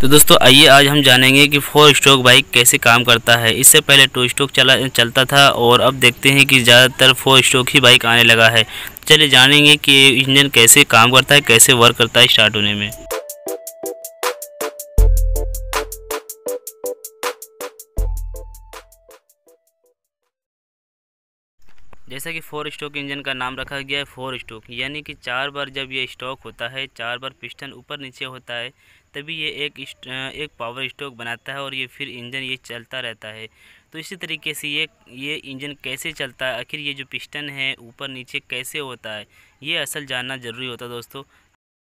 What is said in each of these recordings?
तो दोस्तों आइए आज हम जानेंगे कि फोर स्ट्रोक बाइक कैसे काम करता है इससे पहले टू स्ट्रोक चला चलता था और अब देखते हैं कि ज़्यादातर फोर स्ट्रोक ही बाइक आने लगा है चलिए जानेंगे कि इंजन कैसे काम करता है कैसे वर्क करता है स्टार्ट होने में जैसा कि फोर स्ट्रोक इंजन का नाम रखा गया है फोर स्ट्रोक यानी कि चार बार जब ये स्ट्रोक होता है चार बार पिस्टन ऊपर नीचे होता है तभी ये एक एक पावर स्टोक बनाता है और ये फिर इंजन ये चलता रहता है तो इसी तरीके से ये ये इंजन कैसे चलता है आखिर ये जो पिस्टन है ऊपर नीचे कैसे होता है ये असल जानना ज़रूरी होता है दोस्तों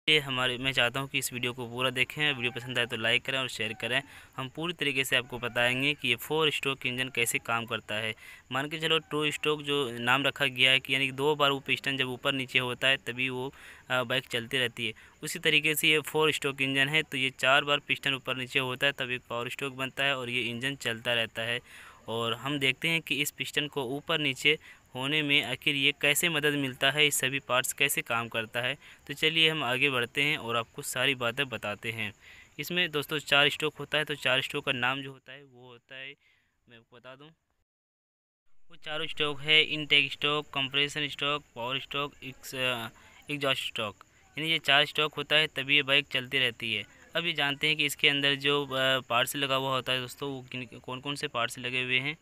ये हमारे मैं चाहता हूँ कि इस वीडियो को पूरा देखें वीडियो पसंद आए तो लाइक करें और शेयर करें हम पूरी तरीके से आपको बताएंगे कि ये फोर स्ट्रोक इंजन कैसे काम करता है मान के चलो टू स्ट्रोक जो नाम रखा गया है कि यानी दो बार वो पिस्टन जब ऊपर नीचे होता है तभी वो बाइक चलती रहती है उसी तरीके से ये फोर स्ट्रोक इंजन है तो ये चार बार पिस्टन ऊपर नीचे होता है तब एक पावर स्ट्रोक बनता है और ये इंजन चलता रहता है और हम देखते हैं कि इस पिस्टन को ऊपर नीचे होने में आखिर ये कैसे मदद मिलता है इस सभी पार्ट्स कैसे काम करता है तो चलिए हम आगे बढ़ते हैं और आपको सारी बातें बताते हैं इसमें दोस्तों चार स्ट्रोक होता है तो चार स्टोक का नाम जो होता है वो होता है मैं आपको बता दूँ वो चारों स्टॉक है intake stroke compression stroke power stroke exhaust stroke यानी ये चार स्टॉक होता है तभी ये बाइक चलती रहती है अब ये जानते हैं कि इसके अंदर जो पार्ट्स लगा हुआ होता है दोस्तों वो कौन कौन से पार्ट्स लगे हुए हैं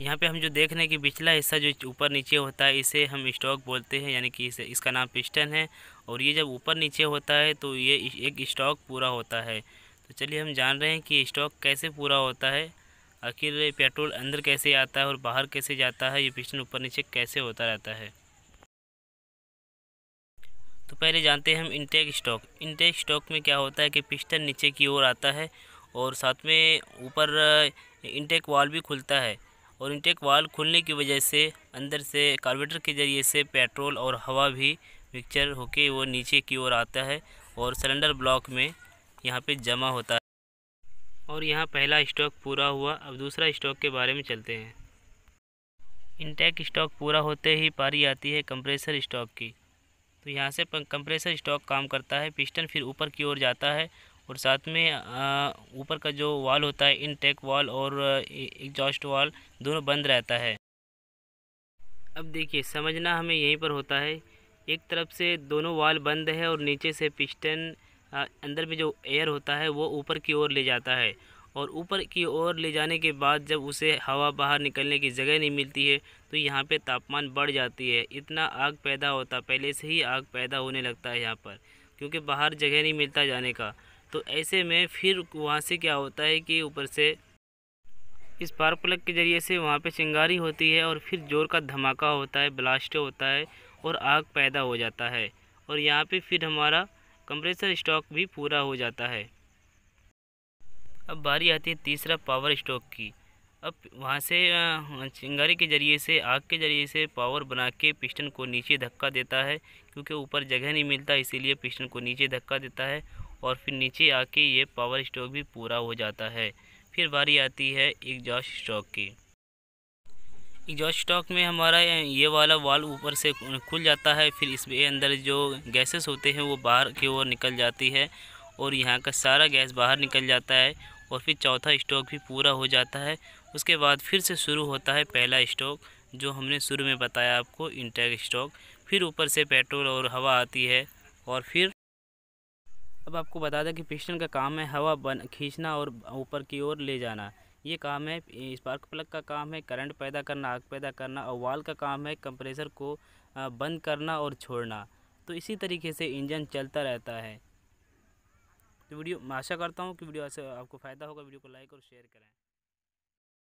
यहाँ पे हम जो देख रहे हैं कि पिछला हिस्सा जो ऊपर नीचे होता है इसे हम स्टॉक बोलते हैं यानी कि इसे इसका नाम पिस्टन है और ये जब ऊपर नीचे होता है तो ये एक स्टॉक पूरा होता है तो चलिए हम जान रहे हैं कि स्टॉक कैसे पूरा होता है आखिर पेट्रोल अंदर कैसे आता है और बाहर कैसे जाता है ये पिस्टन ऊपर नीचे कैसे होता रहता है तो पहले जानते हैं हम इनटेक स्टॉक इंटेक स्टॉक में क्या होता है कि पिस्टन नीचे की ओर आता है और साथ में ऊपर इंटेक वाल भी खुलता है और इंटेक वाल खुलने की वजह से अंदर से कार्बेटर के ज़रिए से पेट्रोल और हवा भी मिक्सचर होके वो नीचे की ओर आता है और सिलेंडर ब्लॉक में यहाँ पे जमा होता है और यहाँ पहला स्टॉक पूरा हुआ अब दूसरा स्टॉक के बारे में चलते हैं इनटेक स्टॉक पूरा होते ही पारी आती है कंप्रेसर स्टॉक की तो यहाँ से कंप्रेसर स्टॉक काम करता है पिस्टन फिर ऊपर की ओर जाता है और साथ में ऊपर का जो वाल होता है इनटेक वाल और एग्जॉस्ट वाल दोनों बंद रहता है अब देखिए समझना हमें यहीं पर होता है एक तरफ से दोनों वाल बंद है और नीचे से पिस्टन अंदर में जो एयर होता है वो ऊपर की ओर ले जाता है और ऊपर की ओर ले जाने के बाद जब उसे हवा बाहर निकलने की जगह नहीं मिलती है तो यहाँ पे तापमान बढ़ जाती है इतना आग पैदा होता पहले से ही आग पैदा होने लगता है यहाँ पर क्योंकि बाहर जगह नहीं मिलता जाने का तो ऐसे में फिर वहाँ से क्या होता है कि ऊपर से इस पार्क प्लग के ज़रिए से वहाँ पे चिंगारी होती है और फिर ज़ोर का धमाका होता है ब्लास्ट होता है और आग पैदा हो जाता है और यहाँ पे फिर हमारा कंप्रेसर स्टॉक भी पूरा हो जाता है अब बारी आती है तीसरा पावर स्टॉक की अब वहाँ से चिंगारी के ज़रिए से आग के ज़रिए से पावर बना के पिस्टन को नीचे धक्का देता है क्योंकि ऊपर जगह नहीं मिलता इसीलिए पिस्टन को नीचे धक्का देता है और फिर नीचे आके ये पावर स्ट्रोक भी पूरा हो जाता है फिर बारी आती है एग्जॉस्ट स्ट्रोक की एग्जॉस्ट स्टॉक में हमारा ये वाला वाल ऊपर से खुल जाता है फिर इस अंदर जो गैसेस होते हैं वो बाहर की ओर निकल जाती है और यहाँ का सारा गैस बाहर निकल जाता है और फिर चौथा स्ट्रोक भी पूरा हो जाता है उसके बाद फिर से शुरू होता है पहला स्ट्रोक जो हमने शुरू में बताया आपको इंटेक स्टॉक फिर ऊपर से पेट्रोल और हवा आती है और फिर अब आपको बता दें कि पिस्टन का काम है हवा बन खींचना और ऊपर की ओर ले जाना ये काम है स्पार्क प्लग का काम है करंट पैदा करना आग पैदा करना और वाल का काम है कंप्रेसर को बंद करना और छोड़ना तो इसी तरीके से इंजन चलता रहता है तो वीडियो आशा करता हूँ कि वीडियो आपको फ़ायदा होगा वीडियो को लाइक और शेयर करें